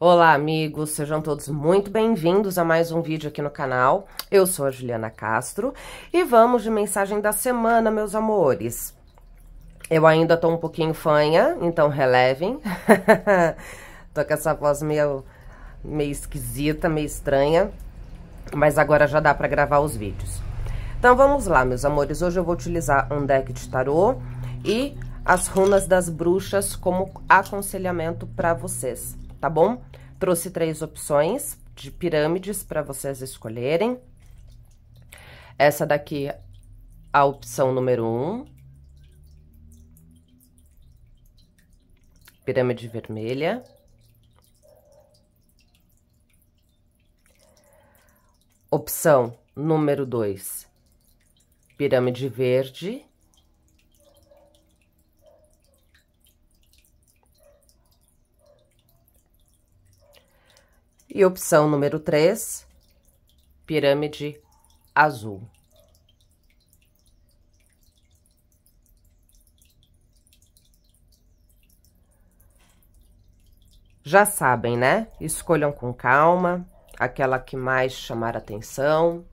Olá, amigos! Sejam todos muito bem-vindos a mais um vídeo aqui no canal. Eu sou a Juliana Castro e vamos de mensagem da semana, meus amores. Eu ainda tô um pouquinho fanha, então relevem. tô com essa voz meio, meio esquisita, meio estranha, mas agora já dá para gravar os vídeos. Então vamos lá, meus amores. Hoje eu vou utilizar um deck de tarô e as runas das bruxas como aconselhamento para vocês tá bom? Trouxe três opções de pirâmides para vocês escolherem. Essa daqui, a opção número um. Pirâmide vermelha. Opção número dois, pirâmide verde. E opção número 3, pirâmide azul. Já sabem, né? Escolham com calma aquela que mais chamar atenção.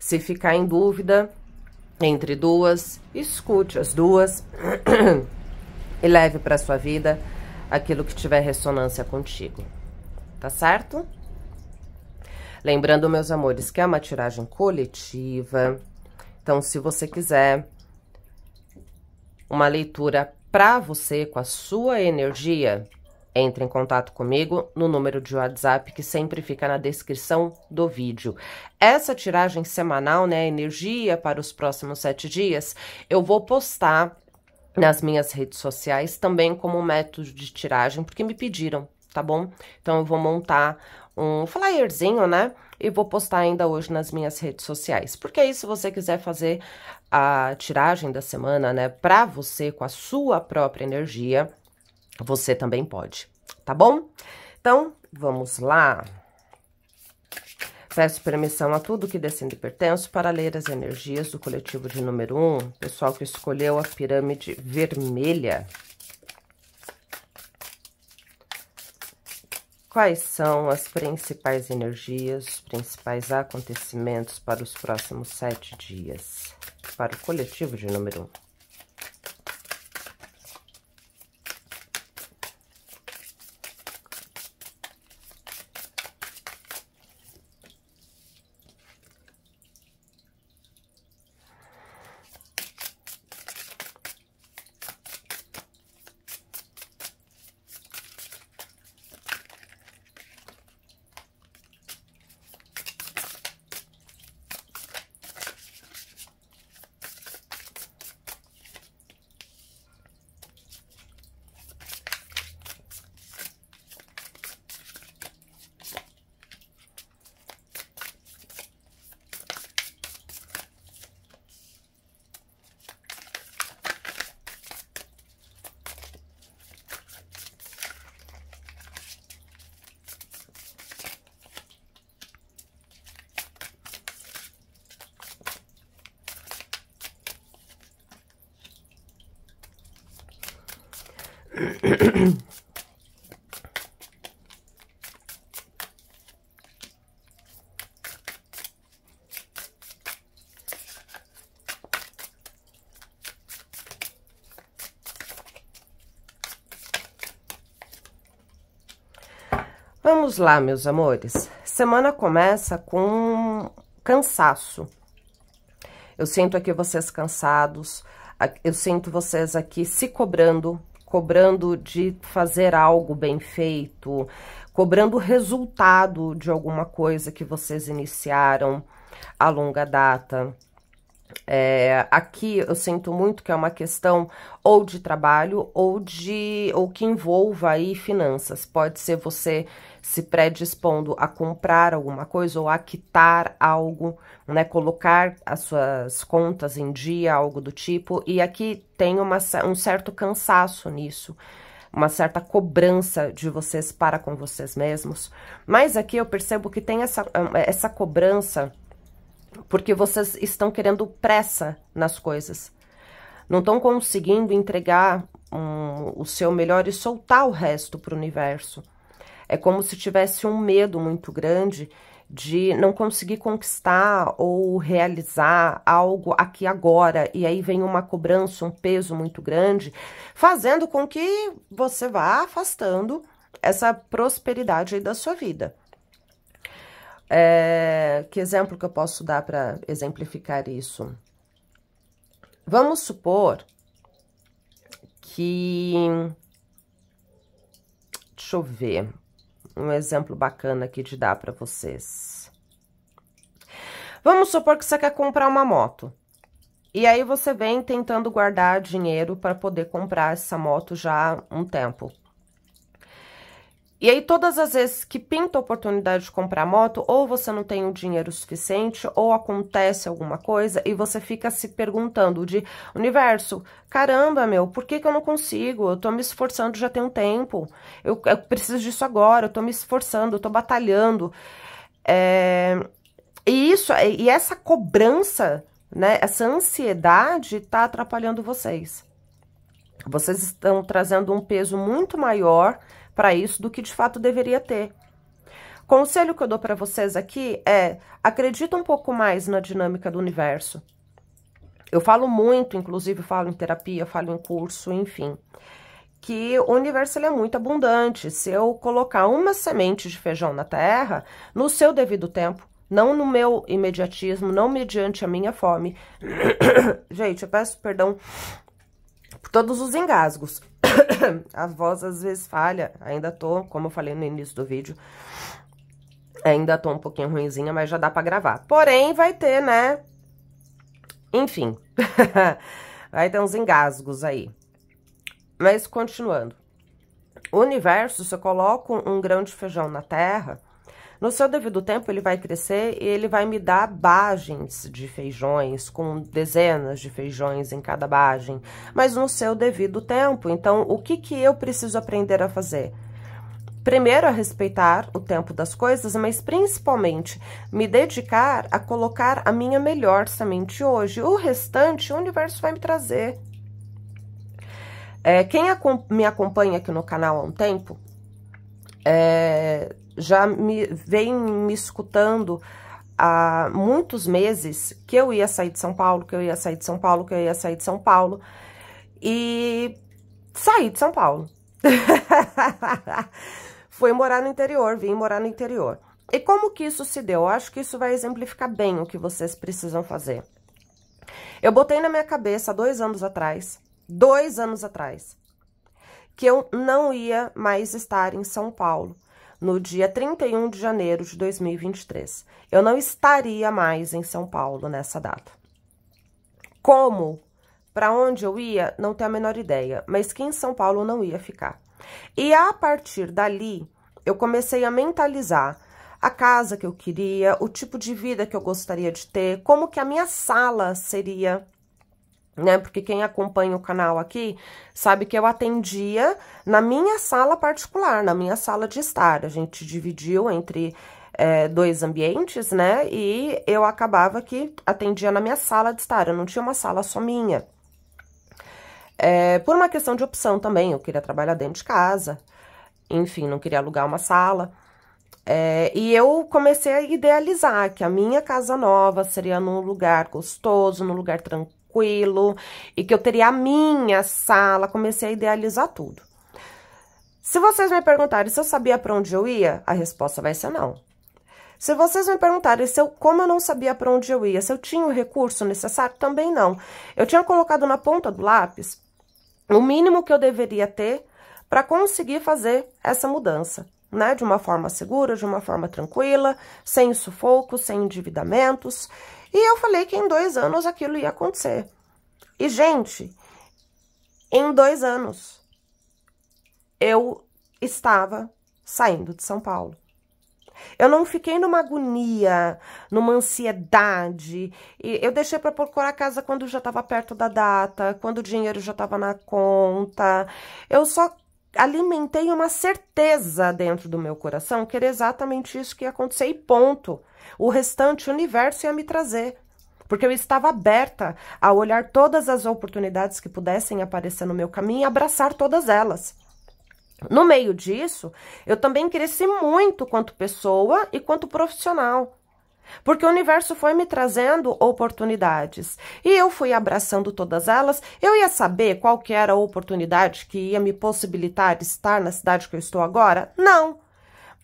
Se ficar em dúvida entre duas, escute as duas e leve para sua vida aquilo que tiver ressonância contigo tá certo? Lembrando, meus amores, que é uma tiragem coletiva. Então, se você quiser uma leitura para você, com a sua energia, entre em contato comigo no número de WhatsApp que sempre fica na descrição do vídeo. Essa tiragem semanal, né, energia para os próximos sete dias, eu vou postar nas minhas redes sociais também como método de tiragem, porque me pediram tá bom? Então, eu vou montar um flyerzinho, né? E vou postar ainda hoje nas minhas redes sociais. Porque aí, se você quiser fazer a tiragem da semana, né, pra você, com a sua própria energia, você também pode, tá bom? Então, vamos lá. Peço permissão a tudo que descendo e pertenço para ler as energias do coletivo de número 1, um, pessoal que escolheu a pirâmide vermelha. quais são as principais energias, os principais acontecimentos para os próximos sete dias, para o coletivo de número Um. Vamos lá, meus amores. Semana começa com cansaço. Eu sinto aqui vocês cansados, eu sinto vocês aqui se cobrando cobrando de fazer algo bem feito, cobrando resultado de alguma coisa que vocês iniciaram a longa data. É, aqui eu sinto muito que é uma questão ou de trabalho ou de ou que envolva aí finanças. Pode ser você se predispondo a comprar alguma coisa ou a quitar algo, né? Colocar as suas contas em dia, algo do tipo. E aqui tem uma, um certo cansaço nisso uma certa cobrança de vocês para com vocês mesmos. Mas aqui eu percebo que tem essa, essa cobrança porque vocês estão querendo pressa nas coisas. Não estão conseguindo entregar um, o seu melhor e soltar o resto para o universo. É como se tivesse um medo muito grande de não conseguir conquistar ou realizar algo aqui agora. E aí vem uma cobrança, um peso muito grande, fazendo com que você vá afastando essa prosperidade da sua vida. É, que exemplo que eu posso dar para exemplificar isso? Vamos supor que... Deixa eu ver um exemplo bacana aqui de dar para vocês. Vamos supor que você quer comprar uma moto. E aí você vem tentando guardar dinheiro para poder comprar essa moto já há um tempo. E aí, todas as vezes que pinta a oportunidade de comprar moto, ou você não tem o dinheiro suficiente, ou acontece alguma coisa, e você fica se perguntando de universo, caramba, meu, por que, que eu não consigo? Eu tô me esforçando já tem um tempo, eu, eu preciso disso agora, eu tô me esforçando, eu tô batalhando. É, e isso, é, e essa cobrança, né, essa ansiedade tá atrapalhando vocês. Vocês estão trazendo um peso muito maior para isso do que de fato deveria ter. Conselho que eu dou para vocês aqui é: acredita um pouco mais na dinâmica do universo. Eu falo muito, inclusive falo em terapia, falo em curso, enfim, que o universo é muito abundante. Se eu colocar uma semente de feijão na terra, no seu devido tempo, não no meu imediatismo, não mediante a minha fome. Gente, eu peço perdão por todos os engasgos. a voz às vezes falha, ainda tô, como eu falei no início do vídeo, ainda tô um pouquinho ruinzinha, mas já dá pra gravar. Porém, vai ter, né? Enfim, vai ter uns engasgos aí. Mas continuando. O universo, se eu coloco um grão de feijão na terra, no seu devido tempo, ele vai crescer e ele vai me dar bagens de feijões, com dezenas de feijões em cada bagem, mas no seu devido tempo. Então, o que, que eu preciso aprender a fazer? Primeiro, a respeitar o tempo das coisas, mas principalmente me dedicar a colocar a minha melhor semente hoje. O restante, o universo vai me trazer. É, quem me acompanha aqui no canal há um tempo é, já me vem me escutando há muitos meses que eu ia sair de São Paulo, que eu ia sair de São Paulo, que eu ia sair de São Paulo. E saí de São Paulo. Fui morar no interior, vim morar no interior. E como que isso se deu? Eu acho que isso vai exemplificar bem o que vocês precisam fazer. Eu botei na minha cabeça dois anos atrás, dois anos atrás, que eu não ia mais estar em São Paulo no dia 31 de janeiro de 2023. Eu não estaria mais em São Paulo nessa data. Como? Para onde eu ia? Não tenho a menor ideia, mas que em São Paulo não ia ficar. E a partir dali, eu comecei a mentalizar a casa que eu queria, o tipo de vida que eu gostaria de ter, como que a minha sala seria né? Porque quem acompanha o canal aqui sabe que eu atendia na minha sala particular, na minha sala de estar. A gente dividiu entre é, dois ambientes, né? E eu acabava que atendia na minha sala de estar, eu não tinha uma sala só minha. É, por uma questão de opção também, eu queria trabalhar dentro de casa, enfim, não queria alugar uma sala. É, e eu comecei a idealizar que a minha casa nova seria num lugar gostoso, num lugar tranquilo tranquilo e que eu teria a minha sala. Comecei a idealizar tudo. Se vocês me perguntarem se eu sabia para onde eu ia, a resposta vai ser não. Se vocês me perguntarem se eu, como eu não sabia para onde eu ia, se eu tinha o recurso necessário, também não. Eu tinha colocado na ponta do lápis o mínimo que eu deveria ter para conseguir fazer essa mudança, né? De uma forma segura, de uma forma tranquila, sem sufoco, sem endividamentos. E eu falei que em dois anos aquilo ia acontecer. E, gente, em dois anos eu estava saindo de São Paulo. Eu não fiquei numa agonia, numa ansiedade. E eu deixei para procurar casa quando já estava perto da data, quando o dinheiro já estava na conta. Eu só alimentei uma certeza dentro do meu coração que era exatamente isso que ia acontecer e ponto o restante universo ia me trazer. Porque eu estava aberta a olhar todas as oportunidades que pudessem aparecer no meu caminho e abraçar todas elas. No meio disso, eu também cresci muito quanto pessoa e quanto profissional. Porque o universo foi me trazendo oportunidades e eu fui abraçando todas elas. Eu ia saber qual que era a oportunidade que ia me possibilitar estar na cidade que eu estou agora? Não.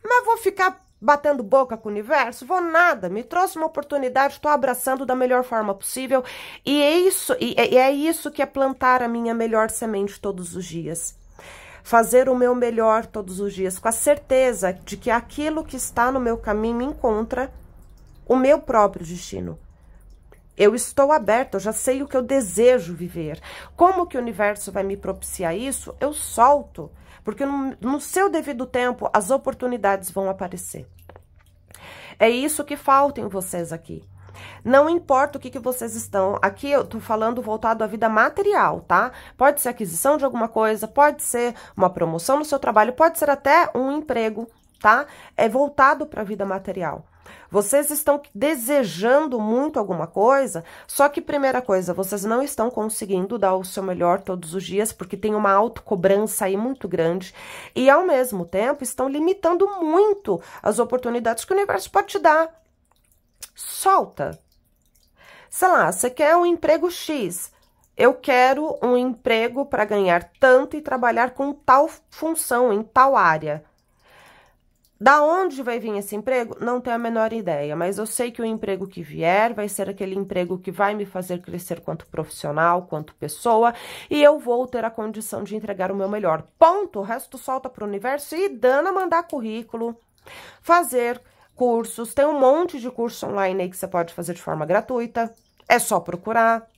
Mas vou ficar batendo boca com o universo? Vou nada, me trouxe uma oportunidade, estou abraçando da melhor forma possível. E é isso, é, e é isso que é plantar a minha melhor semente todos os dias. Fazer o meu melhor todos os dias, com a certeza de que aquilo que está no meu caminho encontra o meu próprio destino. Eu estou aberta, eu já sei o que eu desejo viver. Como que o universo vai me propiciar isso? Eu solto. Porque no, no seu devido tempo, as oportunidades vão aparecer. É isso que falta em vocês aqui. Não importa o que, que vocês estão. Aqui eu tô falando voltado à vida material, tá? Pode ser aquisição de alguma coisa, pode ser uma promoção no seu trabalho, pode ser até um emprego tá? É voltado para a vida material. Vocês estão desejando muito alguma coisa, só que primeira coisa, vocês não estão conseguindo dar o seu melhor todos os dias, porque tem uma autocobrança aí muito grande, e ao mesmo tempo estão limitando muito as oportunidades que o universo pode te dar. Solta. Sei lá, você quer um emprego X, eu quero um emprego para ganhar tanto e trabalhar com tal função em tal área. Da onde vai vir esse emprego? Não tenho a menor ideia, mas eu sei que o emprego que vier vai ser aquele emprego que vai me fazer crescer quanto profissional, quanto pessoa, e eu vou ter a condição de entregar o meu melhor. Ponto. O resto solta para o universo e dana mandar currículo, fazer cursos. Tem um monte de curso online aí que você pode fazer de forma gratuita. É só procurar.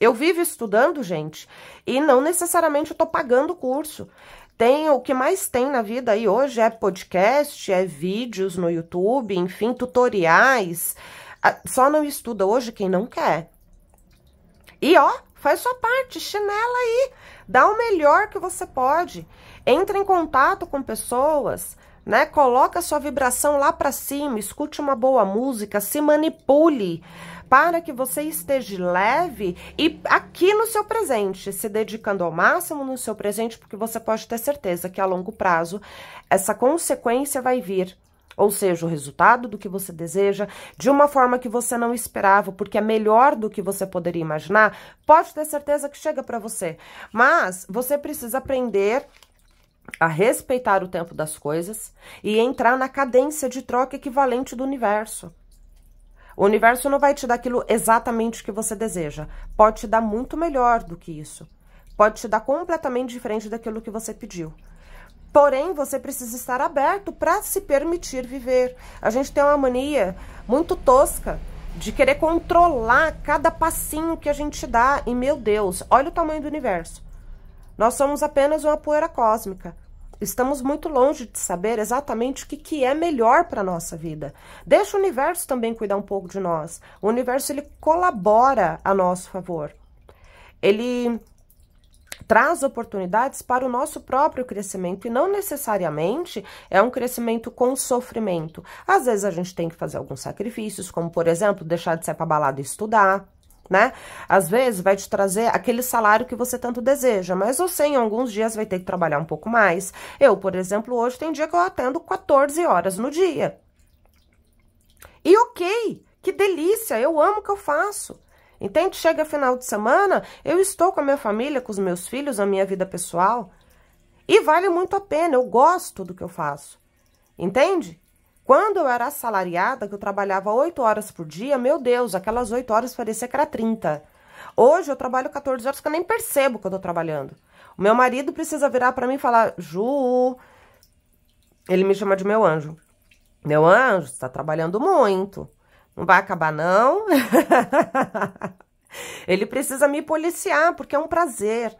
Eu vivo estudando, gente, e não necessariamente eu tô pagando o curso. Tem o que mais tem na vida aí hoje é podcast, é vídeos no YouTube, enfim, tutoriais. Ah, só não estuda hoje quem não quer. E ó, faz sua parte, chinela aí, dá o melhor que você pode. Entra em contato com pessoas, né? Coloca sua vibração lá para cima, escute uma boa música, se manipule para que você esteja leve e aqui no seu presente, se dedicando ao máximo no seu presente, porque você pode ter certeza que a longo prazo essa consequência vai vir ou seja, o resultado do que você deseja, de uma forma que você não esperava, porque é melhor do que você poderia imaginar, pode ter certeza que chega para você. Mas você precisa aprender a respeitar o tempo das coisas e entrar na cadência de troca equivalente do universo. O universo não vai te dar aquilo exatamente que você deseja. Pode te dar muito melhor do que isso. Pode te dar completamente diferente daquilo que você pediu. Porém, você precisa estar aberto para se permitir viver. A gente tem uma mania muito tosca de querer controlar cada passinho que a gente dá. E meu Deus, olha o tamanho do universo. Nós somos apenas uma poeira cósmica estamos muito longe de saber exatamente o que, que é melhor para nossa vida. Deixa o universo também cuidar um pouco de nós. O universo ele colabora a nosso favor. Ele traz oportunidades para o nosso próprio crescimento e não necessariamente é um crescimento com sofrimento. Às vezes a gente tem que fazer alguns sacrifícios, como por exemplo, deixar de ser para balada e estudar né? Às vezes vai te trazer aquele salário que você tanto deseja, mas você em alguns dias vai ter que trabalhar um pouco mais. Eu, por exemplo, hoje tem dia que eu atendo 14 horas no dia. E ok, que delícia, eu amo o que eu faço. Entende? Chega final de semana, eu estou com a minha família, com os meus filhos, a minha vida pessoal. E vale muito a pena, eu gosto do que eu faço. Entende? Quando eu era assalariada, que eu trabalhava oito horas por dia, meu Deus, aquelas oito horas parecia que era 30. Hoje eu trabalho 14 horas que eu nem percebo que eu tô trabalhando. O meu marido precisa virar para mim e falar: "Ju, ele me chama de meu anjo. Meu anjo, está trabalhando muito. Não vai acabar não?" ele precisa me policiar porque é um prazer,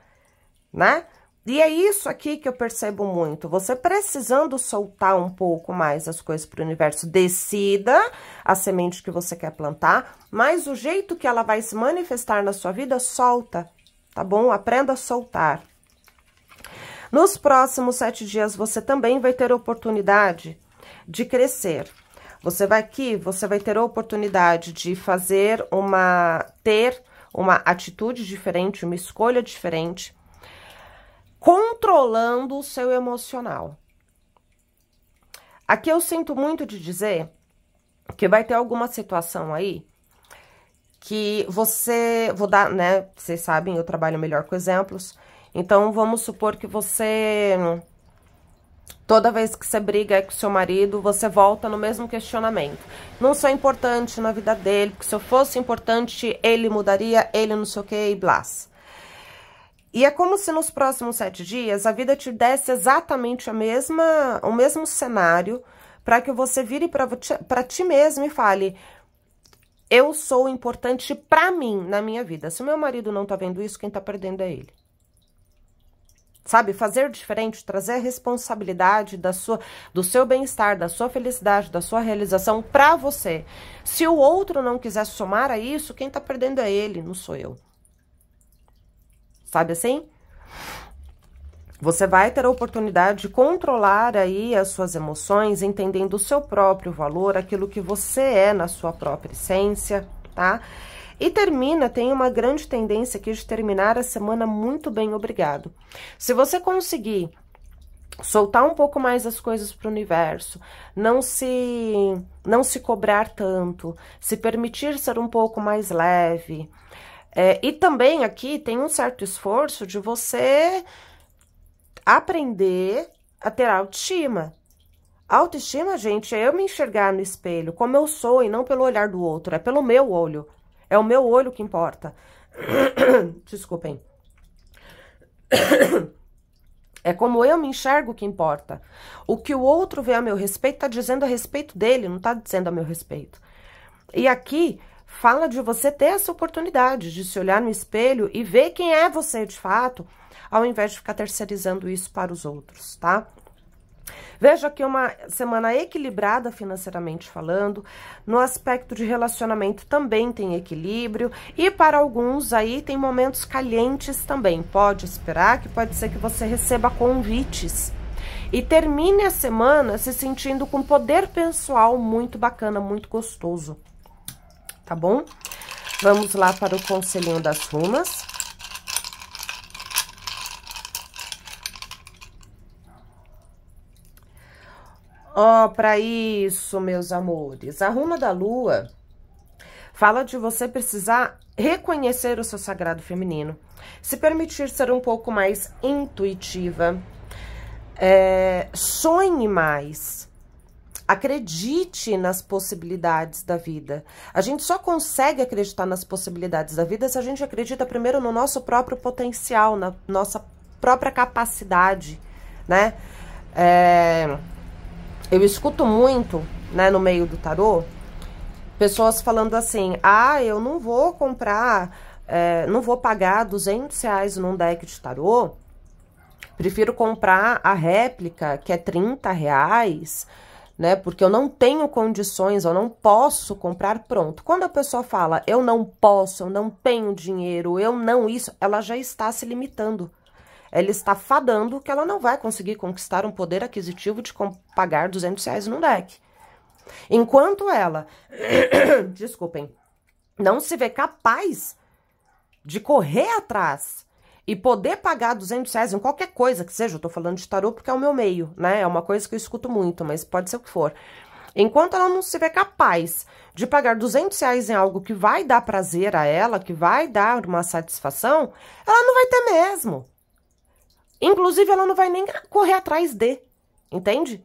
né? E é isso aqui que eu percebo muito. Você precisando soltar um pouco mais as coisas para o universo, decida a semente que você quer plantar, mas o jeito que ela vai se manifestar na sua vida, solta, tá bom? Aprenda a soltar. Nos próximos sete dias, você também vai ter oportunidade de crescer. Você vai aqui, você vai ter a oportunidade de fazer uma, ter uma atitude diferente, uma escolha diferente controlando o seu emocional. Aqui eu sinto muito de dizer que vai ter alguma situação aí que você, vou dar, né, vocês sabem, eu trabalho melhor com exemplos, então vamos supor que você, toda vez que você briga com seu marido, você volta no mesmo questionamento. Não sou importante na vida dele, porque se eu fosse importante, ele mudaria, ele não sei o que e blas. E é como se nos próximos sete dias a vida te desse exatamente a mesma, o mesmo cenário para que você vire para ti mesmo e fale: eu sou importante para mim na minha vida. Se o meu marido não tá vendo isso, quem tá perdendo é ele. Sabe, fazer diferente, trazer a responsabilidade da sua, do seu bem-estar, da sua felicidade, da sua realização para você. Se o outro não quiser somar a isso, quem tá perdendo é ele, não sou eu sabe assim? Você vai ter a oportunidade de controlar aí as suas emoções, entendendo o seu próprio valor, aquilo que você é na sua própria essência, tá? E termina, tem uma grande tendência aqui de terminar a semana muito bem, obrigado. Se você conseguir soltar um pouco mais as coisas para o universo, não se não se cobrar tanto, se permitir ser um pouco mais leve, é, e também aqui tem um certo esforço de você aprender a ter autoestima. Autoestima, gente, é eu me enxergar no espelho como eu sou e não pelo olhar do outro, é pelo meu olho. É o meu olho que importa. Desculpem. É como eu me enxergo que importa. O que o outro vê a meu respeito está dizendo a respeito dele, não está dizendo a meu respeito. E aqui Fala de você ter essa oportunidade de se olhar no espelho e ver quem é você de fato, ao invés de ficar terceirizando isso para os outros, tá? Veja aqui uma semana equilibrada financeiramente falando, no aspecto de relacionamento também tem equilíbrio e para alguns aí tem momentos calientes também. Pode esperar que pode ser que você receba convites e termine a semana se sentindo com poder pessoal muito bacana, muito gostoso tá bom? Vamos lá para o conselhinho das rumas. Ó, oh, para isso, meus amores, a ruma da lua fala de você precisar reconhecer o seu sagrado feminino, se permitir ser um pouco mais intuitiva, é, sonhe mais, Acredite nas possibilidades da vida. A gente só consegue acreditar nas possibilidades da vida se a gente acredita primeiro no nosso próprio potencial, na nossa própria capacidade, né? É, eu escuto muito, né, no meio do tarô, pessoas falando assim: ah, eu não vou comprar, é, não vou pagar 200 reais num deck de tarô, prefiro comprar a réplica, que é 30 reais né? Porque eu não tenho condições, eu não posso comprar pronto. Quando a pessoa fala eu não posso, eu não tenho dinheiro, eu não isso, ela já está se limitando. Ela está fadando que ela não vai conseguir conquistar um poder aquisitivo de pagar 200 reais num deck. Enquanto ela, desculpem, não se vê capaz de correr atrás e poder pagar 200 reais em qualquer coisa que seja, eu tô falando de tarô porque é o meu meio, né? É uma coisa que eu escuto muito, mas pode ser o que for. Enquanto ela não se vê capaz de pagar 200 reais em algo que vai dar prazer a ela, que vai dar uma satisfação, ela não vai ter mesmo. Inclusive, ela não vai nem correr atrás de, entende?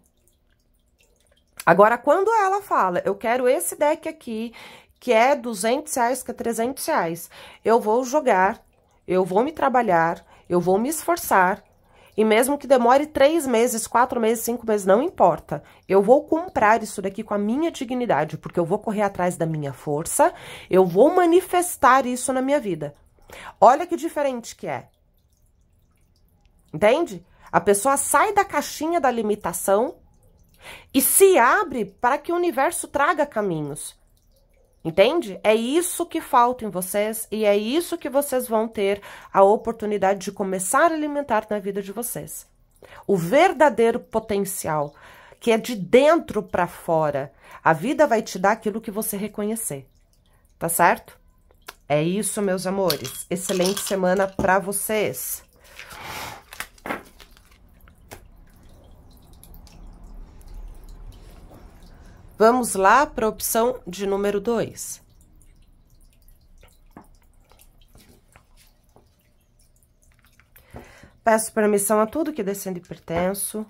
Agora, quando ela fala, eu quero esse deck aqui, que é 200 reais, que é 300 reais, eu vou jogar eu vou me trabalhar, eu vou me esforçar, e mesmo que demore três meses, quatro meses, cinco meses, não importa. Eu vou comprar isso daqui com a minha dignidade, porque eu vou correr atrás da minha força, eu vou manifestar isso na minha vida. Olha que diferente que é. Entende? A pessoa sai da caixinha da limitação e se abre para que o universo traga caminhos. Entende? É isso que falta em vocês e é isso que vocês vão ter a oportunidade de começar a alimentar na vida de vocês. O verdadeiro potencial, que é de dentro para fora. A vida vai te dar aquilo que você reconhecer. Tá certo? É isso, meus amores. Excelente semana para vocês. Vamos lá para a opção de número 2. Peço permissão a tudo que descendo e pertenço.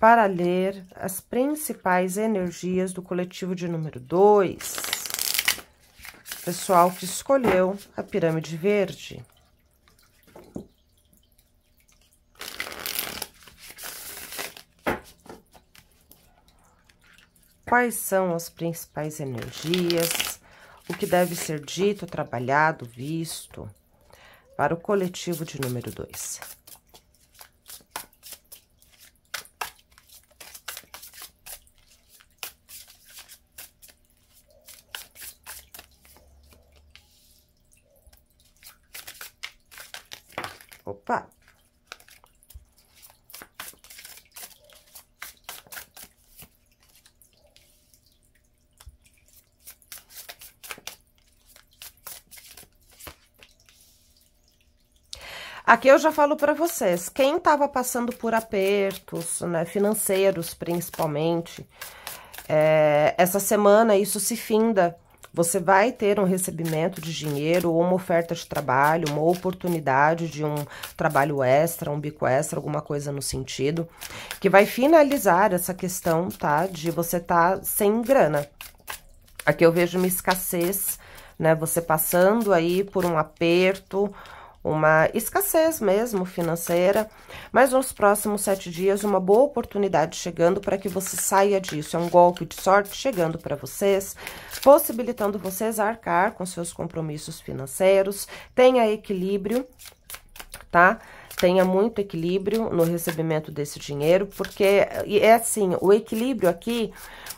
Para ler as principais energias do coletivo de número 2. Pessoal que escolheu a pirâmide verde. quais são as principais energias, o que deve ser dito, trabalhado, visto para o coletivo de número 2. Opa! Aqui eu já falo para vocês, quem estava passando por apertos, né, financeiros principalmente, é, essa semana isso se finda. Você vai ter um recebimento de dinheiro, ou uma oferta de trabalho, uma oportunidade de um trabalho extra, um bico extra, alguma coisa no sentido, que vai finalizar essa questão, tá? De você estar tá sem grana. Aqui eu vejo uma escassez, né? Você passando aí por um aperto, uma escassez mesmo financeira, mas nos próximos sete dias, uma boa oportunidade chegando para que você saia disso. É um golpe de sorte chegando para vocês, possibilitando vocês arcar com seus compromissos financeiros, tenha equilíbrio, tá? Tenha muito equilíbrio no recebimento desse dinheiro, porque é assim, o equilíbrio aqui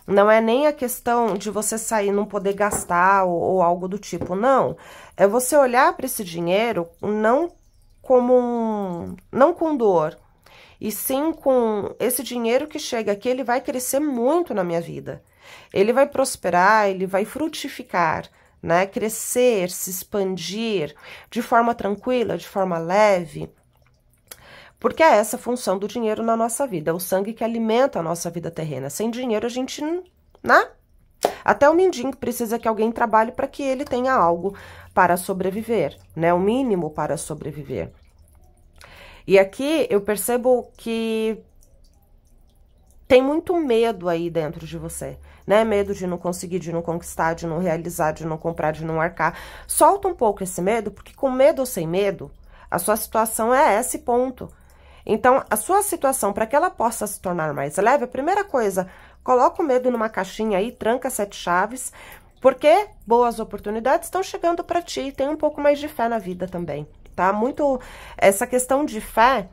não é nem a questão de você sair não poder gastar ou, ou algo do tipo, não. É você olhar para esse dinheiro não como um, não com dor, e sim com esse dinheiro que chega aqui, ele vai crescer muito na minha vida. Ele vai prosperar, ele vai frutificar, né? Crescer, se expandir de forma tranquila, de forma leve. Porque é essa a função do dinheiro na nossa vida, é o sangue que alimenta a nossa vida terrena. Sem dinheiro a gente, né? Até o mendigo precisa que alguém trabalhe para que ele tenha algo para sobreviver, né? O mínimo para sobreviver. E aqui eu percebo que tem muito medo aí dentro de você, né? Medo de não conseguir, de não conquistar, de não realizar, de não comprar, de não arcar. Solta um pouco esse medo, porque com medo ou sem medo, a sua situação é esse ponto. Então, a sua situação, para que ela possa se tornar mais leve, a primeira coisa, coloca o medo numa caixinha aí, tranca sete chaves, porque boas oportunidades estão chegando para ti tem um pouco mais de fé na vida também, tá? Muito essa questão de fé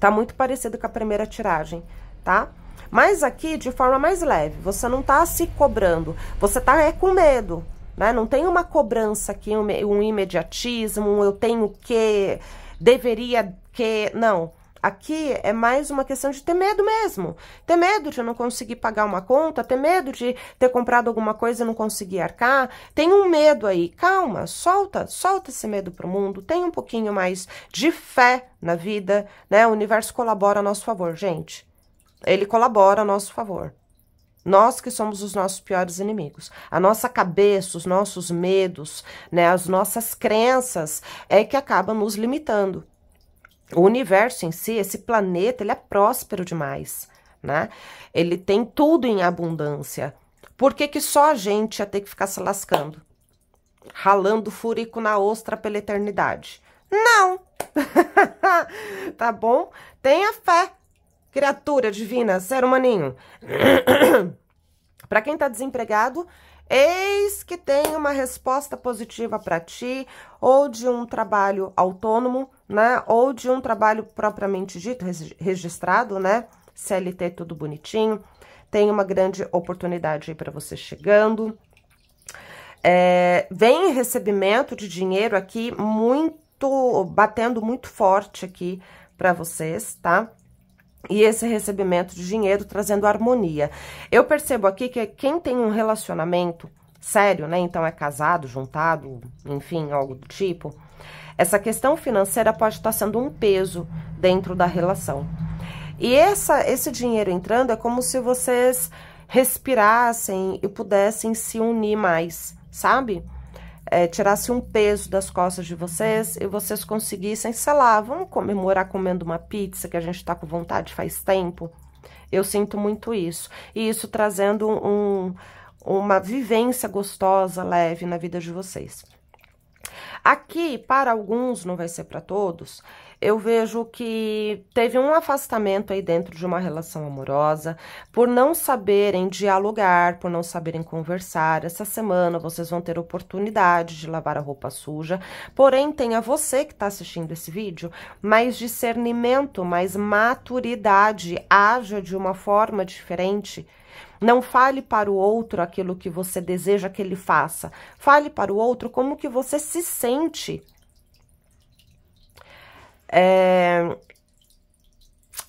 tá muito parecido com a primeira tiragem, tá? Mas aqui de forma mais leve, você não tá se cobrando, você tá é com medo, né? Não tem uma cobrança aqui, um, um imediatismo, um eu tenho que deveria que. Não. Aqui é mais uma questão de ter medo mesmo. Ter medo de eu não conseguir pagar uma conta, ter medo de ter comprado alguma coisa e não conseguir arcar. Tem um medo aí. Calma, solta, solta esse medo pro mundo. Tem um pouquinho mais de fé na vida, né? O universo colabora a nosso favor, gente. Ele colabora a nosso favor. Nós que somos os nossos piores inimigos. A nossa cabeça, os nossos medos, né, as nossas crenças é que acabam nos limitando. O universo em si, esse planeta, ele é próspero demais, né? Ele tem tudo em abundância. Por que, que só a gente ia ter que ficar se lascando? Ralando furico na ostra pela eternidade. Não! tá bom? Tenha fé, Criatura divina, ser humaninho. para quem tá desempregado, eis que tem uma resposta positiva para ti, ou de um trabalho autônomo, né? Ou de um trabalho propriamente dito, registrado, né? CLT tudo bonitinho. Tem uma grande oportunidade aí para você chegando. É, vem recebimento de dinheiro aqui muito batendo muito forte aqui para vocês, tá? e esse recebimento de dinheiro trazendo harmonia. Eu percebo aqui que quem tem um relacionamento sério, né? Então é casado, juntado, enfim, algo do tipo. Essa questão financeira pode estar sendo um peso dentro da relação. E essa, esse dinheiro entrando é como se vocês respirassem e pudessem se unir mais, sabe? é, tirasse um peso das costas de vocês e vocês conseguissem, sei lá, vamos comemorar comendo uma pizza que a gente tá com vontade faz tempo. Eu sinto muito isso. E isso trazendo um, uma vivência gostosa, leve na vida de vocês. Aqui, para alguns, não vai ser para todos, eu vejo que teve um afastamento aí dentro de uma relação amorosa, por não saberem dialogar, por não saberem conversar. Essa semana vocês vão ter oportunidade de lavar a roupa suja, porém tenha você que está assistindo esse vídeo mais discernimento, mais maturidade, haja de uma forma diferente não fale para o outro aquilo que você deseja que ele faça. Fale para o outro como que você se sente. É...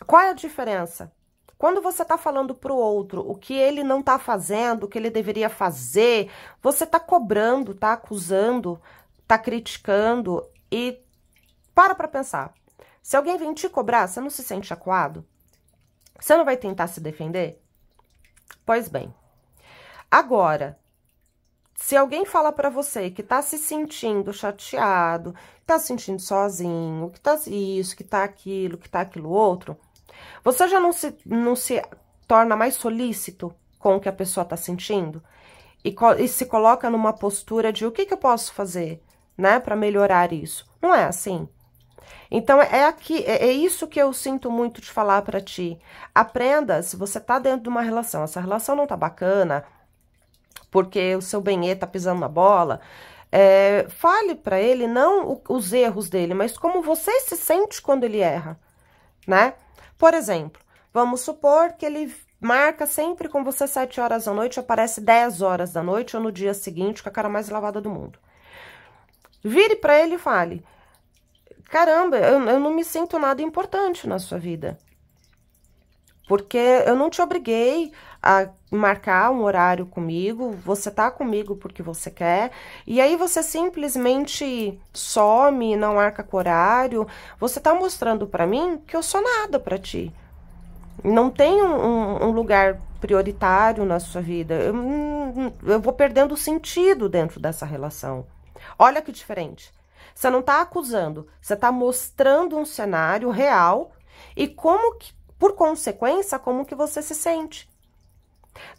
Qual é a diferença? Quando você está falando para o outro o que ele não está fazendo, o que ele deveria fazer, você está cobrando, está acusando, está criticando e para para pensar. Se alguém vem te cobrar, você não se sente acuado? Você não vai tentar se defender? Pois bem, agora, se alguém fala para você que tá se sentindo chateado, que tá se sentindo sozinho, que tá isso, que tá aquilo, que tá aquilo outro, você já não se, não se torna mais solícito com o que a pessoa tá sentindo? E, e se coloca numa postura de o que, que eu posso fazer, né, para melhorar isso? Não é assim. Então é aqui, é, é isso que eu sinto muito de falar para ti. Aprenda se você tá dentro de uma relação, essa relação não tá bacana, porque o seu benê tá pisando na bola. É, fale para ele não o, os erros dele, mas como você se sente quando ele erra, né? Por exemplo, vamos supor que ele marca sempre com você 7 horas da noite, aparece 10 horas da noite ou no dia seguinte com a cara mais lavada do mundo. Vire para ele e fale: caramba, eu, eu não me sinto nada importante na sua vida. Porque eu não te obriguei a marcar um horário comigo, você tá comigo porque você quer, e aí você simplesmente some, não arca com horário, você tá mostrando para mim que eu sou nada para ti. Não tem um, um, lugar prioritário na sua vida. Eu, hum, hum, eu vou perdendo sentido dentro dessa relação. Olha que diferente. Você não está acusando, você está mostrando um cenário real e como que, por consequência, como que você se sente.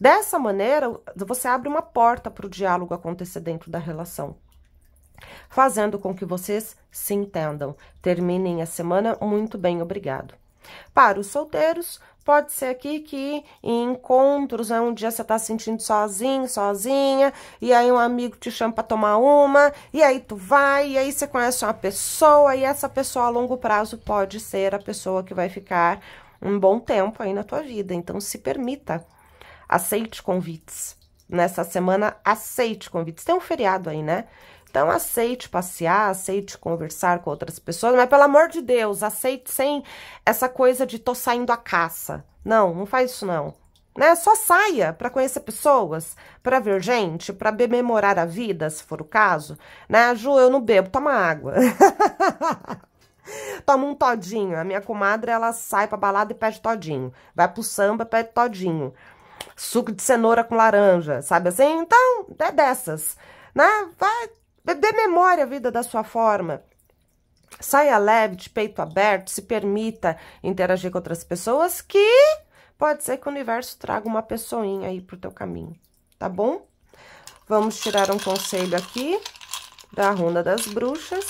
Dessa maneira, você abre uma porta para o diálogo acontecer dentro da relação, fazendo com que vocês se entendam. Terminem a semana muito bem, obrigado. Para os solteiros, Pode ser aqui que em encontros, né, um dia você tá se sentindo sozinho, sozinha, e aí um amigo te chama pra tomar uma, e aí tu vai, e aí você conhece uma pessoa, e essa pessoa a longo prazo pode ser a pessoa que vai ficar um bom tempo aí na tua vida. Então se permita, aceite convites. Nessa semana, aceite convites. Tem um feriado aí, né? Então, aceite passear, aceite conversar com outras pessoas, mas pelo amor de Deus, aceite sem essa coisa de tô saindo à caça. Não, não faz isso não. Né? Só saia para conhecer pessoas, para ver gente, para memorar a vida, se for o caso. Né, Ju, eu não bebo, toma água. toma um todinho. A minha comadre, ela sai pra balada e pede todinho. Vai pro samba, pede todinho. Suco de cenoura com laranja, sabe assim? Então, é dessas, né? Vai Dê memória à vida da sua forma. Saia leve, de peito aberto, se permita interagir com outras pessoas, que pode ser que o universo traga uma pessoinha aí pro teu caminho, tá bom? Vamos tirar um conselho aqui da Runa das Bruxas.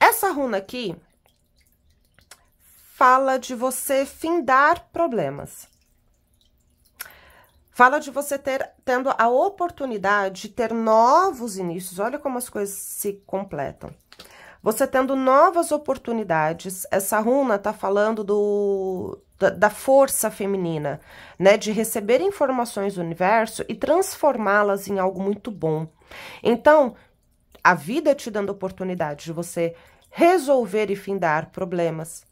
Essa runa aqui, fala de você findar problemas. Fala de você ter tendo a oportunidade de ter novos inícios. Olha como as coisas se completam. Você tendo novas oportunidades. Essa runa tá falando do da, da força feminina, né, de receber informações do universo e transformá-las em algo muito bom. Então, a vida te dando oportunidade de você resolver e findar problemas,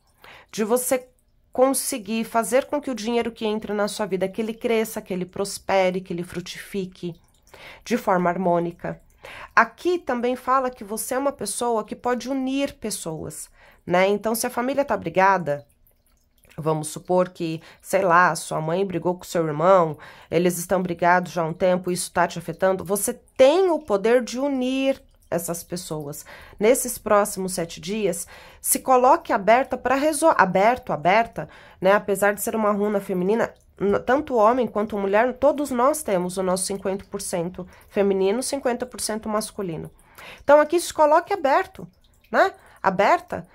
de você conseguir fazer com que o dinheiro que entra na sua vida, que ele cresça, que ele prospere, que ele frutifique de forma harmônica. Aqui também fala que você é uma pessoa que pode unir pessoas, né? Então, se a família tá brigada, Vamos supor que, sei lá, sua mãe brigou com seu irmão, eles estão brigados já há um tempo, isso está te afetando. Você tem o poder de unir essas pessoas. Nesses próximos sete dias, se coloque aberta para resolver. Aberto, aberta, né? Apesar de ser uma runa feminina, tanto homem quanto mulher, todos nós temos o nosso 50% feminino, 50% masculino. Então aqui se coloque aberto, né? Aberta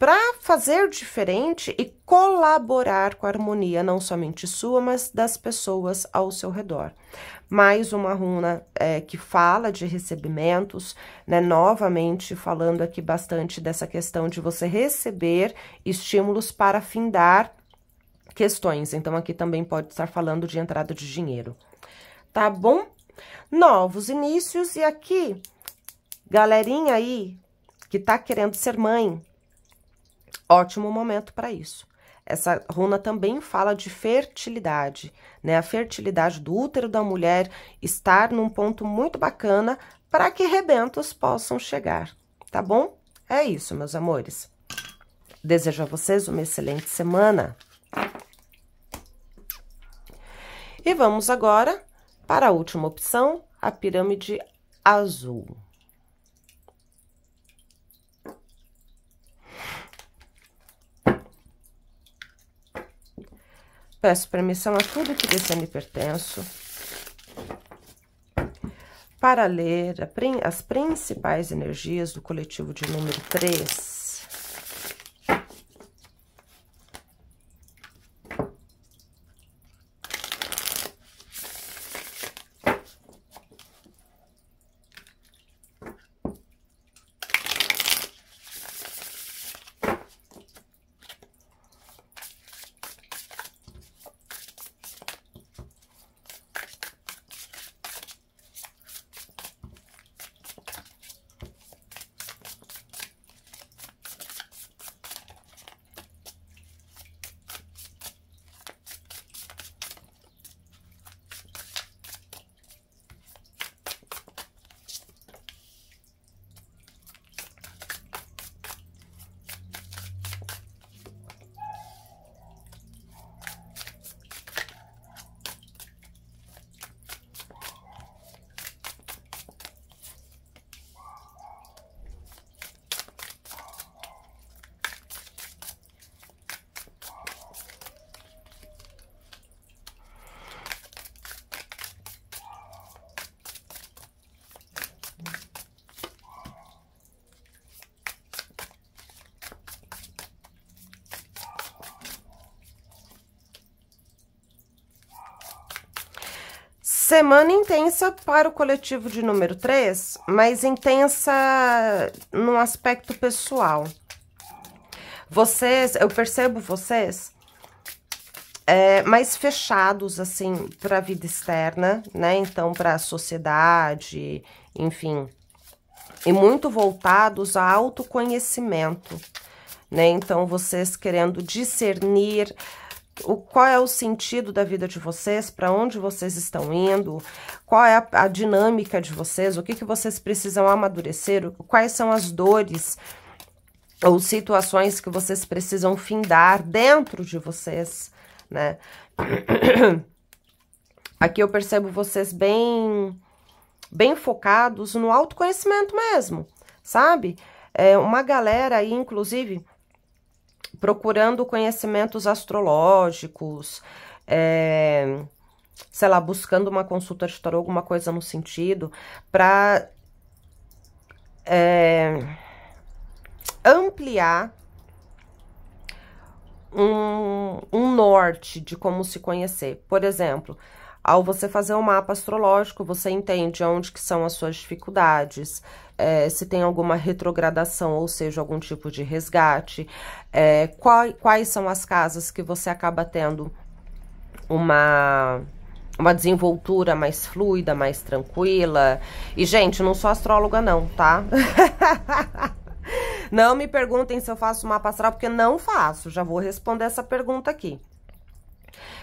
para fazer diferente e colaborar com a harmonia, não somente sua, mas das pessoas ao seu redor. Mais uma runa é, que fala de recebimentos, né? Novamente falando aqui bastante dessa questão de você receber estímulos para findar questões. Então, aqui também pode estar falando de entrada de dinheiro. Tá bom? Novos inícios, e aqui, galerinha aí que tá querendo ser mãe, Ótimo momento para isso. Essa runa também fala de fertilidade, né? A fertilidade do útero da mulher estar num ponto muito bacana para que rebentos possam chegar, tá bom? É isso, meus amores. Desejo a vocês uma excelente semana. E vamos agora para a última opção, a pirâmide azul. Peço permissão a tudo que desse me pertenço para ler as principais energias do coletivo de número 3. Semana intensa para o coletivo de número 3, mas intensa num aspecto pessoal. Vocês, eu percebo vocês é, mais fechados, assim, para a vida externa, né? Então, para a sociedade, enfim. E muito voltados a autoconhecimento, né? Então, vocês querendo discernir o, qual é o sentido da vida de vocês, para onde vocês estão indo, qual é a, a dinâmica de vocês, o que, que vocês precisam amadurecer, quais são as dores ou situações que vocês precisam findar dentro de vocês, né? Aqui eu percebo vocês bem, bem focados no autoconhecimento mesmo, sabe? É, uma galera aí, inclusive, procurando conhecimentos astrológicos, é, sei lá, buscando uma consulta de tarô, alguma coisa no sentido, para é, eh, ampliar um, um norte de como se conhecer. Por exemplo, ao você fazer um mapa astrológico, você entende onde que são as suas dificuldades, é, se tem alguma retrogradação, ou seja, algum tipo de resgate, é, qual, quais são as casas que você acaba tendo uma uma desenvoltura mais fluida, mais tranquila. E, gente, não sou astróloga, não, tá? não me perguntem se eu faço mapa astral, porque não faço. Já vou responder essa pergunta aqui.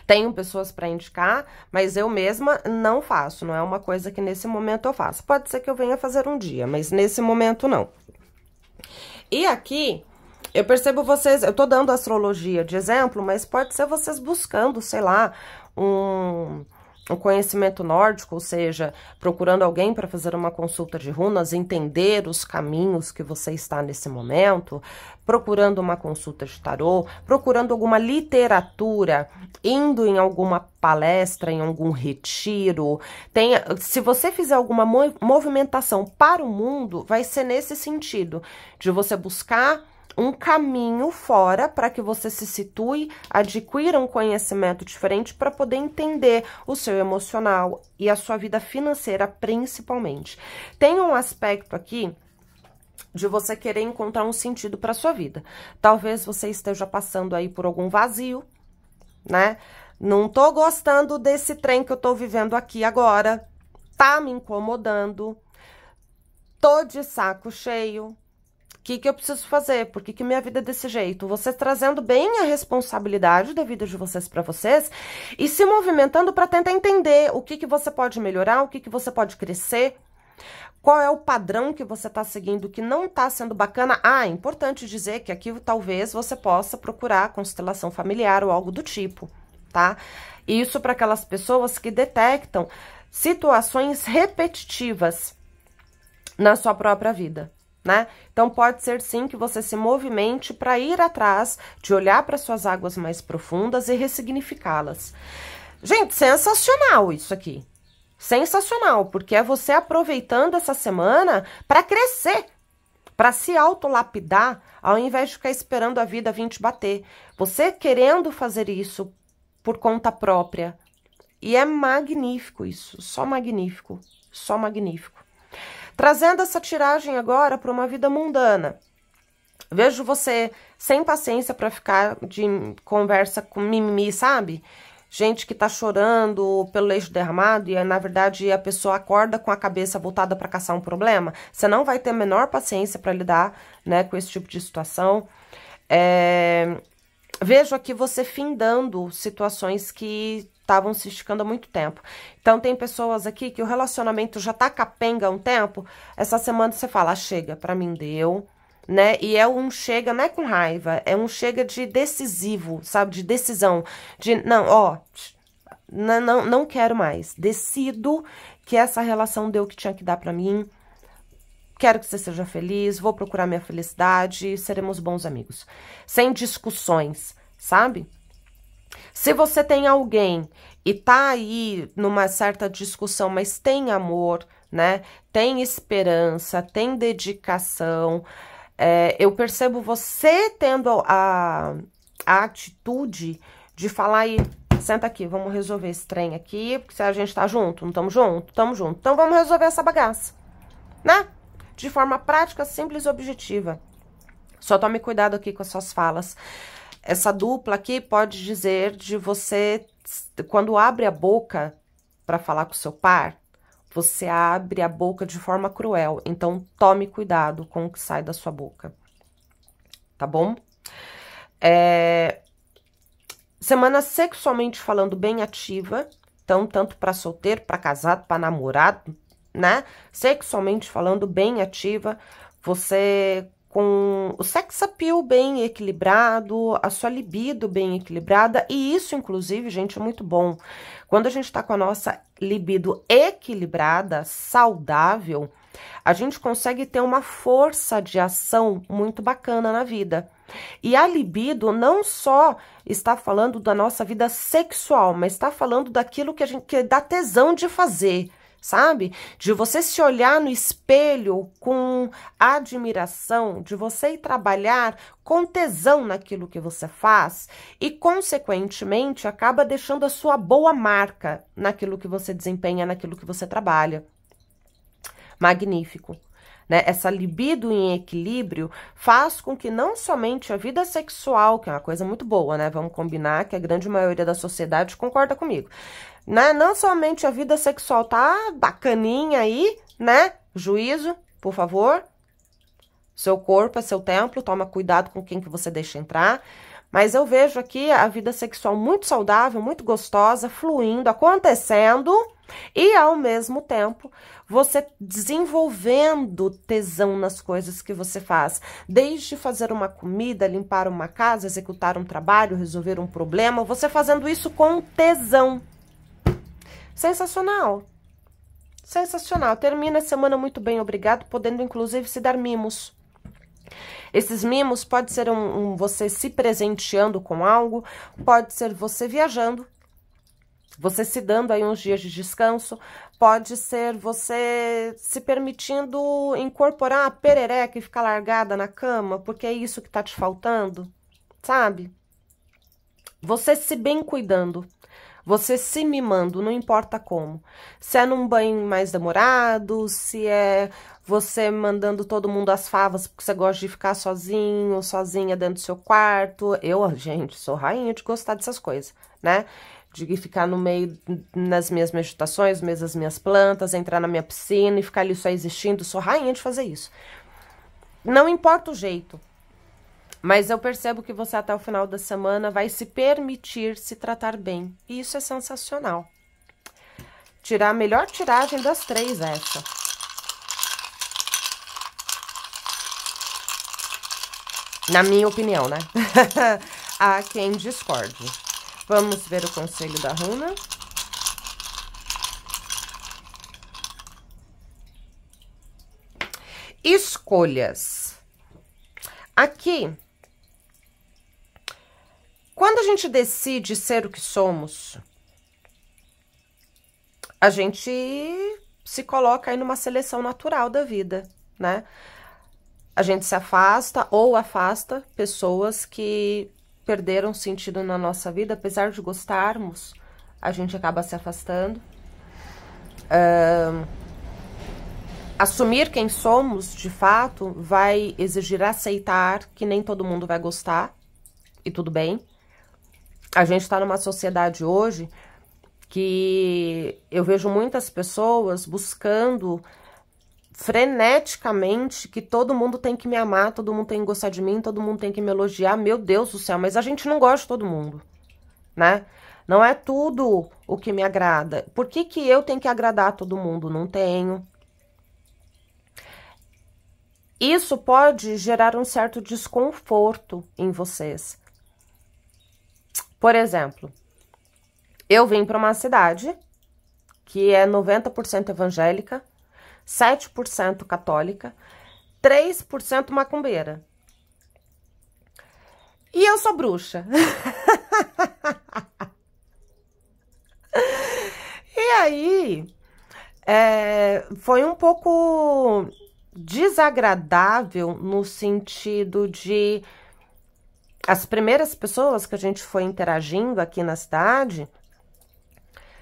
Tenho pessoas para indicar, mas eu mesma não faço, não é uma coisa que nesse momento eu faço. Pode ser que eu venha fazer um dia, mas nesse momento não. E aqui, eu percebo vocês, eu tô dando astrologia de exemplo, mas pode ser vocês buscando, sei lá, um o conhecimento nórdico, ou seja, procurando alguém para fazer uma consulta de runas, entender os caminhos que você está nesse momento, procurando uma consulta de tarô, procurando alguma literatura, indo em alguma palestra, em algum retiro. tenha, se você fizer alguma movimentação para o mundo, vai ser nesse sentido, de você buscar um caminho fora para que você se situe, adquira um conhecimento diferente para poder entender o seu emocional e a sua vida financeira, principalmente. Tem um aspecto aqui de você querer encontrar um sentido para sua vida. Talvez você esteja passando aí por algum vazio, né? Não tô gostando desse trem que eu tô vivendo aqui agora. Tá me incomodando. Tô de saco cheio que, que eu preciso fazer? Por que, que minha vida é desse jeito? Vocês trazendo bem a responsabilidade da vida de vocês para vocês e se movimentando para tentar entender o que, que você pode melhorar, o que, que você pode crescer, qual é o padrão que você está seguindo que não está sendo bacana? Ah, é importante dizer que aqui talvez você possa procurar constelação familiar ou algo do tipo, tá? Isso para aquelas pessoas que detectam situações repetitivas na sua própria vida né? Então pode ser sim que você se movimente para ir atrás, de olhar para suas águas mais profundas e ressignificá-las. Gente, sensacional isso aqui. Sensacional, porque é você aproveitando essa semana para crescer, para se autolapidar, ao invés de ficar esperando a vida vir te bater. Você querendo fazer isso por conta própria. E é magnífico isso, só magnífico, só magnífico. Trazendo essa tiragem agora para uma vida mundana. Vejo você sem paciência para ficar de conversa com mimimi, sabe? Gente que tá chorando pelo leite derramado e na verdade a pessoa acorda com a cabeça voltada para caçar um problema. Você não vai ter a menor paciência para lidar, né, com esse tipo de situação. É... Vejo aqui você findando situações que estavam se esticando há muito tempo. Então, tem pessoas aqui que o relacionamento já tá capenga há um tempo, essa semana você fala, ah, chega, pra mim deu, né? E é um chega, não é com raiva, é um chega de decisivo, sabe? De decisão, de, não, ó, não, não, não quero mais, decido que essa relação deu o que tinha que dar pra mim, quero que você seja feliz, vou procurar minha felicidade, seremos bons amigos. Sem discussões, sabe? Se você tem alguém e tá aí numa certa discussão, mas tem amor, né? Tem esperança, tem dedicação. É, eu percebo você tendo a, a atitude de falar aí, senta aqui, vamos resolver esse trem aqui, porque se a gente tá junto, não estamos junto, estamos junto. Então vamos resolver essa bagaça, né? De forma prática, simples e objetiva. Só tome cuidado aqui com as suas falas. Essa dupla aqui pode dizer de você, quando abre a boca para falar com seu par, você abre a boca de forma cruel. Então, tome cuidado com o que sai da sua boca. Tá bom? É... Semana sexualmente falando bem ativa. Então, tanto para solteiro, para casado, para namorado, né? Sexualmente falando bem ativa. Você com o sex appeal bem equilibrado, a sua libido bem equilibrada, e isso, inclusive, gente, é muito bom. Quando a gente tá com a nossa libido equilibrada, saudável, a gente consegue ter uma força de ação muito bacana na vida. E a libido não só está falando da nossa vida sexual, mas está falando daquilo que a gente que dá tesão de fazer sabe? De você se olhar no espelho com admiração, de você ir trabalhar com tesão naquilo que você faz e, consequentemente, acaba deixando a sua boa marca naquilo que você desempenha, naquilo que você trabalha. Magnífico. Né? Essa libido em equilíbrio faz com que não somente a vida sexual, que é uma coisa muito boa, né? Vamos combinar que a grande maioria da sociedade concorda comigo né? Não somente a vida sexual tá bacaninha aí, né? Juízo, por favor. Seu corpo é seu templo, toma cuidado com quem que você deixa entrar. Mas eu vejo aqui a vida sexual muito saudável, muito gostosa, fluindo, acontecendo. E ao mesmo tempo, você desenvolvendo tesão nas coisas que você faz, desde fazer uma comida, limpar uma casa, executar um trabalho, resolver um problema, você fazendo isso com tesão. Sensacional! Sensacional! Termina a semana muito bem, obrigado, podendo inclusive se dar mimos. Esses mimos pode ser um, um você se presenteando com algo, pode ser você viajando, você se dando aí uns dias de descanso, pode ser você se permitindo incorporar a perereca e ficar largada na cama, porque é isso que tá te faltando, sabe? Você se bem cuidando. Você se mimando, não importa como. Se é num banho mais demorado, se é você mandando todo mundo às favas porque você gosta de ficar sozinho, sozinha dentro do seu quarto. Eu, ah, gente, sou rainha de gostar dessas coisas, né? de ficar no meio nas minhas meditações, mesmo as minhas plantas, entrar na minha piscina e ficar ali só existindo, sou rainha de fazer isso. Não importa o jeito. Mas eu percebo que você até o final da semana vai se permitir se tratar bem. E isso é sensacional. Tirar a melhor tiragem das três essa. Na minha opinião, né? Há quem discorde. Vamos ver o conselho da runa. Escolhas. Aqui quando a gente decide ser o que somos, a gente se coloca aí numa seleção natural da vida, né? A gente se afasta ou afasta pessoas que perderam sentido na nossa vida, apesar de gostarmos, a gente acaba se afastando. Uh, assumir quem somos, de fato, vai exigir aceitar que nem todo mundo vai gostar, e tudo bem a gente está numa sociedade hoje que eu vejo muitas pessoas buscando freneticamente que todo mundo tem que me amar, todo mundo tem que gostar de mim, todo mundo tem que me elogiar. Meu Deus do céu, mas a gente não gosta de todo mundo, né? Não é tudo o que me agrada. Por que, que eu tenho que agradar a todo mundo? Não tenho. Isso pode gerar um certo desconforto em vocês. Por exemplo, eu vim para uma cidade que é 90% evangélica, 7% católica, 3% macumbeira. E eu sou bruxa. e aí, é, foi um pouco desagradável no sentido de as primeiras pessoas que a gente foi interagindo aqui na cidade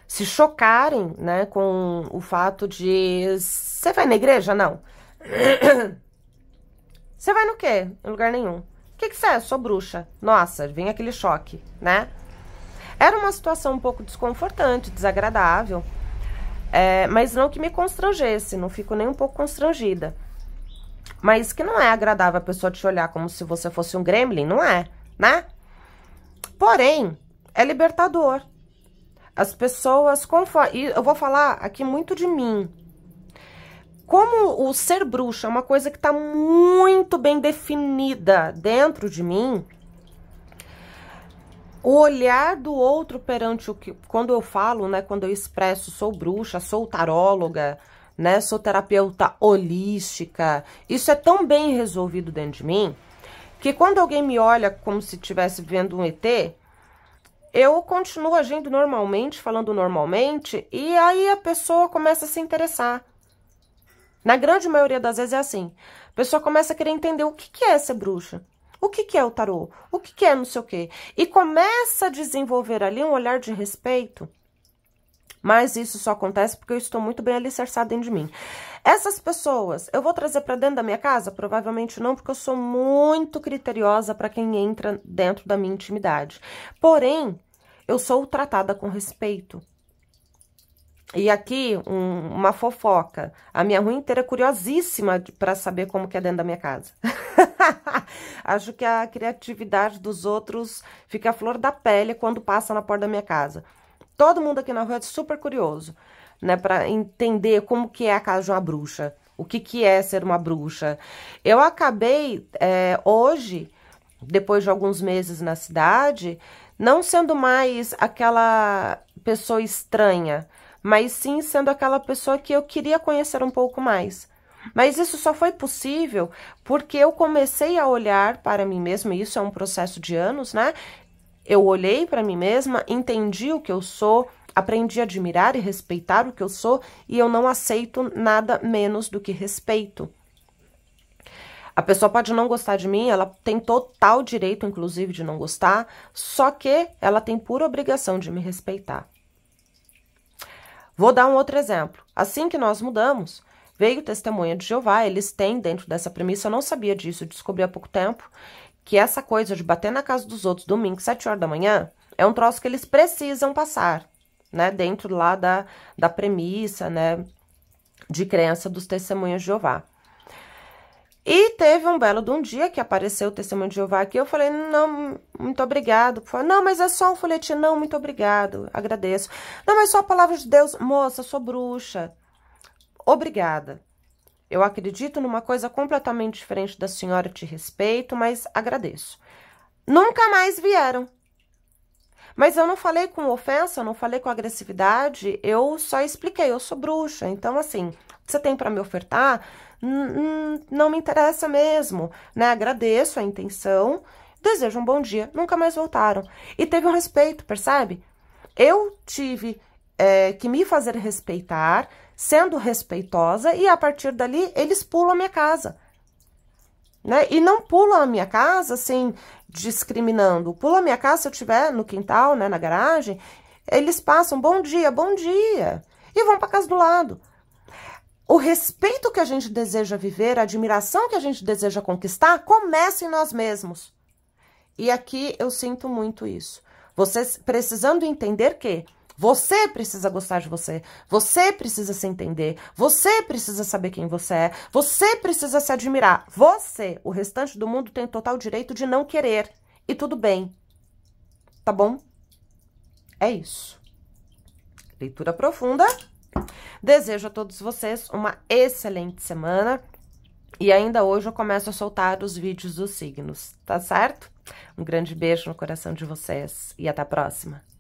se chocarem, né, com o fato de você vai na igreja? Não. Você vai no quê? Em lugar nenhum. O que que você é? Sou bruxa. Nossa, vem aquele choque, né? Era uma situação um pouco desconfortante, desagradável, é, mas não que me constrangesse, não fico nem um pouco constrangida. Mas que não é agradável a pessoa te olhar como se você fosse um gremlin, não é né? Porém, é libertador. As pessoas, conforme, eu vou falar aqui muito de mim. Como o ser bruxa é uma coisa que está muito bem definida dentro de mim, o olhar do outro perante o que. Quando eu falo, né? Quando eu expresso, sou bruxa, sou taróloga, né? Sou terapeuta holística. Isso é tão bem resolvido dentro de mim que quando alguém me olha como se estivesse vendo um ET, eu continuo agindo normalmente, falando normalmente, e aí a pessoa começa a se interessar. Na grande maioria das vezes é assim. A pessoa começa a querer entender o que, é essa bruxa, o que, é o tarô, o que, que é não sei o quê. E começa a desenvolver ali um olhar de respeito. Mas isso só acontece porque eu estou muito bem alicerçada dentro de mim. Essas pessoas, eu vou trazer para dentro da minha casa? Provavelmente não, porque eu sou muito criteriosa para quem entra dentro da minha intimidade. Porém, eu sou tratada com respeito. E aqui, um, uma fofoca. A minha rua inteira é curiosíssima para saber como que é dentro da minha casa. Acho que a criatividade dos outros fica à flor da pele quando passa na porta da minha casa. Todo mundo aqui na rua é super curioso né, para entender como que é a casa de uma bruxa, o que que é ser uma bruxa. Eu acabei é, hoje, depois de alguns meses na cidade, não sendo mais aquela pessoa estranha, mas sim sendo aquela pessoa que eu queria conhecer um pouco mais. Mas isso só foi possível porque eu comecei a olhar para mim mesma, e isso é um processo de anos, né? Eu olhei para mim mesma, entendi o que eu sou, Aprendi a admirar e respeitar o que eu sou e eu não aceito nada menos do que respeito. A pessoa pode não gostar de mim, ela tem total direito, inclusive, de não gostar, só que ela tem pura obrigação de me respeitar. Vou dar um outro exemplo. Assim que nós mudamos, veio o testemunho de Jeová, eles têm dentro dessa premissa, eu não sabia disso, descobri há pouco tempo, que essa coisa de bater na casa dos outros domingo, 7 horas da manhã, é um troço que eles precisam passar né, dentro lá da, da premissa, né, de crença dos testemunhos de Jeová. E teve um belo de um dia que apareceu o testemunho de Jeová aqui, eu falei, não, muito obrigado. Falei, não, mas é só um folhetinho, não, muito obrigado, agradeço. Não, mas só a palavra de Deus, moça, sou bruxa, obrigada. Eu acredito numa coisa completamente diferente da senhora, te respeito, mas agradeço. Nunca mais vieram. Mas eu não falei com ofensa, não falei com agressividade, eu só expliquei, eu sou bruxa. Então, assim, você tem para me ofertar? Não me interessa mesmo, né? Agradeço a intenção, desejo um bom dia. Nunca mais voltaram. E teve um respeito, percebe? Eu tive é, que me fazer respeitar, sendo respeitosa, e a partir dali eles pulam a minha casa. Né? E não pulam a minha casa, assim, discriminando. Pula minha casa se eu tiver no quintal, né, na garagem. Eles passam bom dia, bom dia e vão para casa do lado. O respeito que a gente deseja viver, a admiração que a gente deseja conquistar, começa em nós mesmos. E aqui eu sinto muito isso. Vocês precisando entender que você precisa gostar de você, você precisa se entender, você precisa saber quem você é, você precisa se admirar. Você, o restante do mundo, tem o total direito de não querer. E tudo bem. Tá bom? É isso. Leitura profunda. Desejo a todos vocês uma excelente semana. E ainda hoje eu começo a soltar os vídeos dos signos, tá certo? Um grande beijo no coração de vocês e até a próxima.